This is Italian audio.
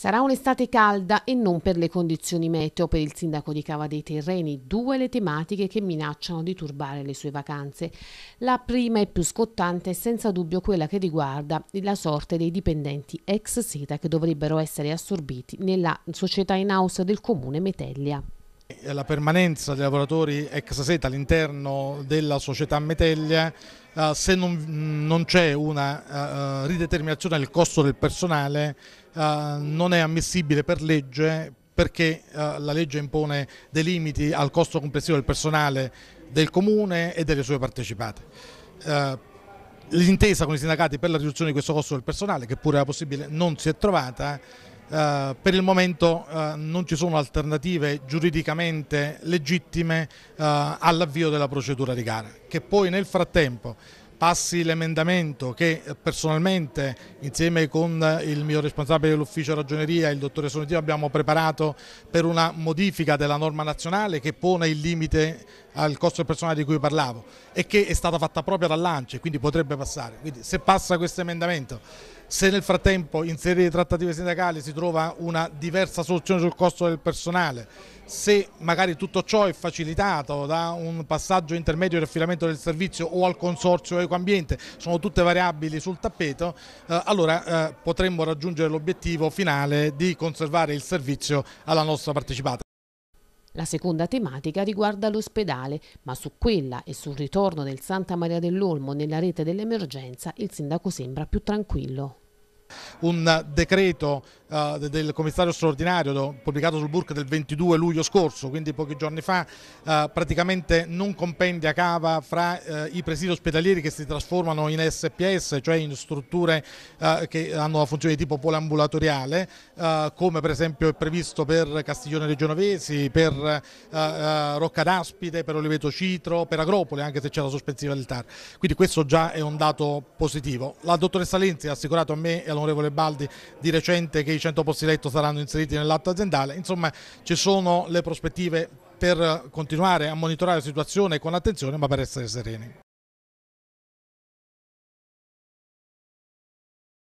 Sarà un'estate calda e non per le condizioni meteo per il sindaco di Cava dei Terreni, due le tematiche che minacciano di turbare le sue vacanze. La prima e più scottante è senza dubbio quella che riguarda la sorte dei dipendenti ex SETA che dovrebbero essere assorbiti nella società in house del comune Metellia. La permanenza dei lavoratori ex seta all'interno della società Metellia, eh, se non, non c'è una eh, rideterminazione del costo del personale, eh, non è ammissibile per legge perché la legge impone dei limiti al costo complessivo del personale del comune e delle sue partecipate. L'intesa con i sindacati per la riduzione di questo costo del personale, che pure era possibile, non si è trovata. Eh, per il momento uh, non ci sono alternative giuridicamente legittime uh, all'avvio della procedura di gara, che poi nel frattempo passi l'emendamento che personalmente insieme con il mio responsabile dell'ufficio ragioneria, il dottore Sonetino, abbiamo preparato per una modifica della norma nazionale che pone il limite al costo del personale di cui parlavo e che è stata fatta proprio propria e quindi potrebbe passare. Quindi se passa questo emendamento, se nel frattempo in serie di trattative sindacali si trova una diversa soluzione sul costo del personale, se magari tutto ciò è facilitato da un passaggio intermedio di affidamento del servizio o al consorzio ecoambiente, sono tutte variabili sul tappeto, eh, allora eh, potremmo raggiungere l'obiettivo finale di conservare il servizio alla nostra partecipata. La seconda tematica riguarda l'ospedale, ma su quella e sul ritorno del Santa Maria dell'Olmo nella rete dell'emergenza il sindaco sembra più tranquillo un decreto uh, del commissario straordinario pubblicato sul Burk del 22 luglio scorso, quindi pochi giorni fa, uh, praticamente non compendia cava fra uh, i presidi ospedalieri che si trasformano in SPS, cioè in strutture che hanno una funzione di tipo poliambulatoriale, come per esempio è previsto per Castiglione dei Genovesi, per Rocca d'Aspide, per Oliveto Citro, per Agropoli, anche se c'è la sospensiva del TAR. Quindi questo già è un dato positivo. La dottoressa Lenzi ha assicurato a me e allo l'onorevole Baldi di recente che i 100 posti letto saranno inseriti nell'atto aziendale, insomma ci sono le prospettive per continuare a monitorare la situazione con attenzione ma per essere sereni.